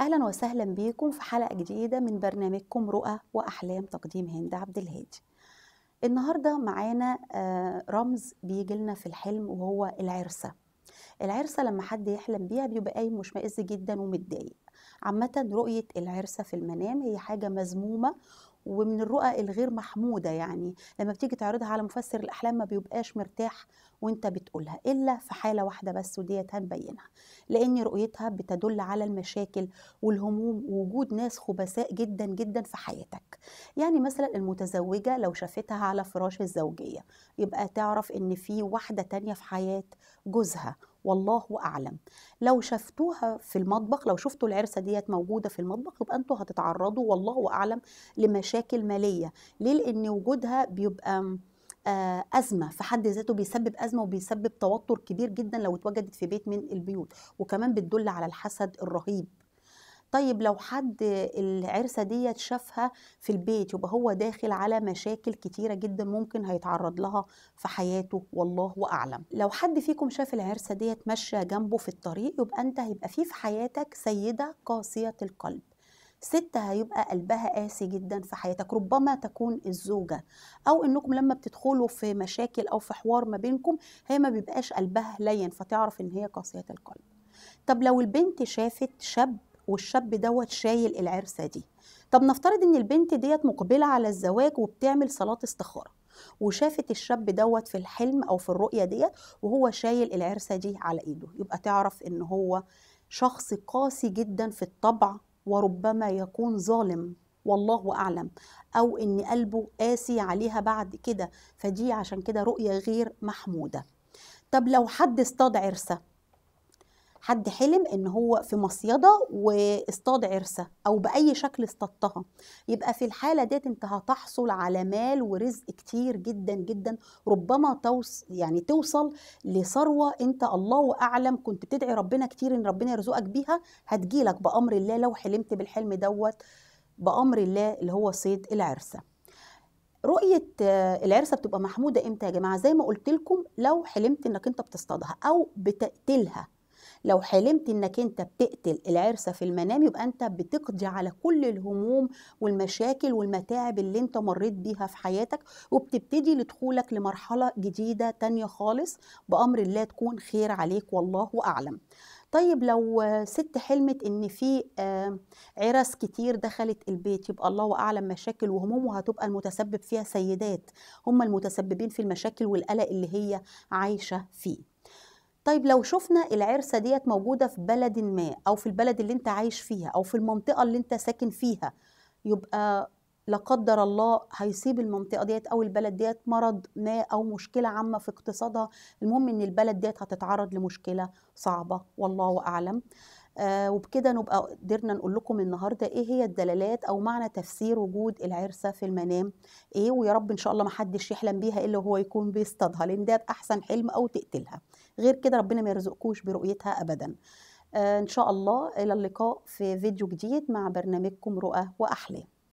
اهلا وسهلا بيكم في حلقه جديده من برنامجكم رؤى واحلام تقديم هند عبد الهادي النهارده معانا آه، رمز بيجي لنا في الحلم وهو العرسه العرسه لما حد يحلم بيها بيبقى قايم مشمئز جدا ومتضايق عامه رؤيه العرسه في المنام هي حاجه مذمومه ومن الرؤى الغير محموده يعني لما بتيجي تعرضها على مفسر الاحلام ما بيبقاش مرتاح وانت بتقولها الا في حاله واحده بس وديت هنبينها لان رؤيتها بتدل على المشاكل والهموم ووجود ناس خبثاء جدا جدا في حياتك يعني مثلا المتزوجه لو شافتها على فراش الزوجيه يبقى تعرف ان في واحده تانية في حياه جوزها والله اعلم لو شفتوها في المطبخ لو شفتوا العرسه ديت موجوده في المطبخ يبقى انتوا هتتعرضوا والله اعلم لمشاكل ماليه ليه لان وجودها بيبقى آه، أزمة في حد ذاته بيسبب أزمة وبيسبب توتر كبير جدا لو اتوجدت في بيت من البيوت وكمان بتدل على الحسد الرهيب طيب لو حد العرسه ديت شافها في البيت يبقى هو داخل على مشاكل كتيره جدا ممكن هيتعرض لها في حياته والله اعلم لو حد فيكم شاف العرسه ديت ماشيه جنبه في الطريق يبقى انت هيبقى فيه في حياتك سيده قاسيه القلب ست هيبقى قلبها قاسي جدا في حياتك ربما تكون الزوجة أو إنكم لما بتدخلوا في مشاكل أو في حوار ما بينكم هي ما بيبقاش قلبها لين فتعرف إن هي قاسية القلب طب لو البنت شافت شاب والشاب دوت شايل العرسه دي طب نفترض ان البنت ديت مقبله على الزواج وبتعمل صلاه استخاره وشافت الشاب دوت في الحلم او في الرؤيه ديت وهو شايل العرسه دي على ايده يبقى تعرف ان هو شخص قاسي جدا في الطبع وربما يكون ظالم والله اعلم او ان قلبه قاسي عليها بعد كده فدي عشان كده رؤيه غير محموده طب لو حد اصطاد عرسه حد حلم ان هو في مصيده واصطاد عرسه او باي شكل اصطادتها يبقى في الحاله ديت انت هتحصل على مال ورزق كتير جدا جدا ربما توص يعني توصل لثروه انت الله اعلم كنت بتدعي ربنا كتير ان ربنا يرزقك بيها هتجيلك بامر الله لو حلمت بالحلم دوت بامر الله اللي هو صيد العرسه رؤية العرسة بتبقى محمودة امتى يا جماعة زي ما قلت لكم لو حلمت انك انت بتصطادها او بتقتلها لو حلمت انك انت بتقتل العرسه في المنام يبقى انت بتقضي على كل الهموم والمشاكل والمتاعب اللي انت مريت بيها في حياتك وبتبتدي لدخولك لمرحله جديده تانية خالص بامر الله تكون خير عليك والله اعلم طيب لو ست حلمت ان في آه، عرس كتير دخلت البيت يبقى الله اعلم مشاكل وهموم وهتبقى المتسبب فيها سيدات هم المتسببين في المشاكل والقلق اللي هي عايشه فيه طيب لو شفنا العرسة ديت موجودة في بلد ما أو في البلد اللي أنت عايش فيها أو في المنطقة اللي أنت ساكن فيها يبقى لا قدر الله هيصيب المنطقة ديت أو البلد ديت مرض ما أو مشكلة عامة في اقتصادها المهم إن البلد ديت هتتعرض لمشكلة صعبة والله أعلم آه وبكده نبقى قدرنا نقول لكم النهارده ايه هي الدلالات او معنى تفسير وجود العرسه في المنام ايه ويا رب ان شاء الله ما حدش يحلم بيها الا هو يكون بيصطادها لان ده احسن حلم او تقتلها غير كده ربنا ما يرزقكوش برؤيتها ابدا آه، ان شاء الله الى اللقاء في فيديو جديد مع برنامجكم رؤى واحلام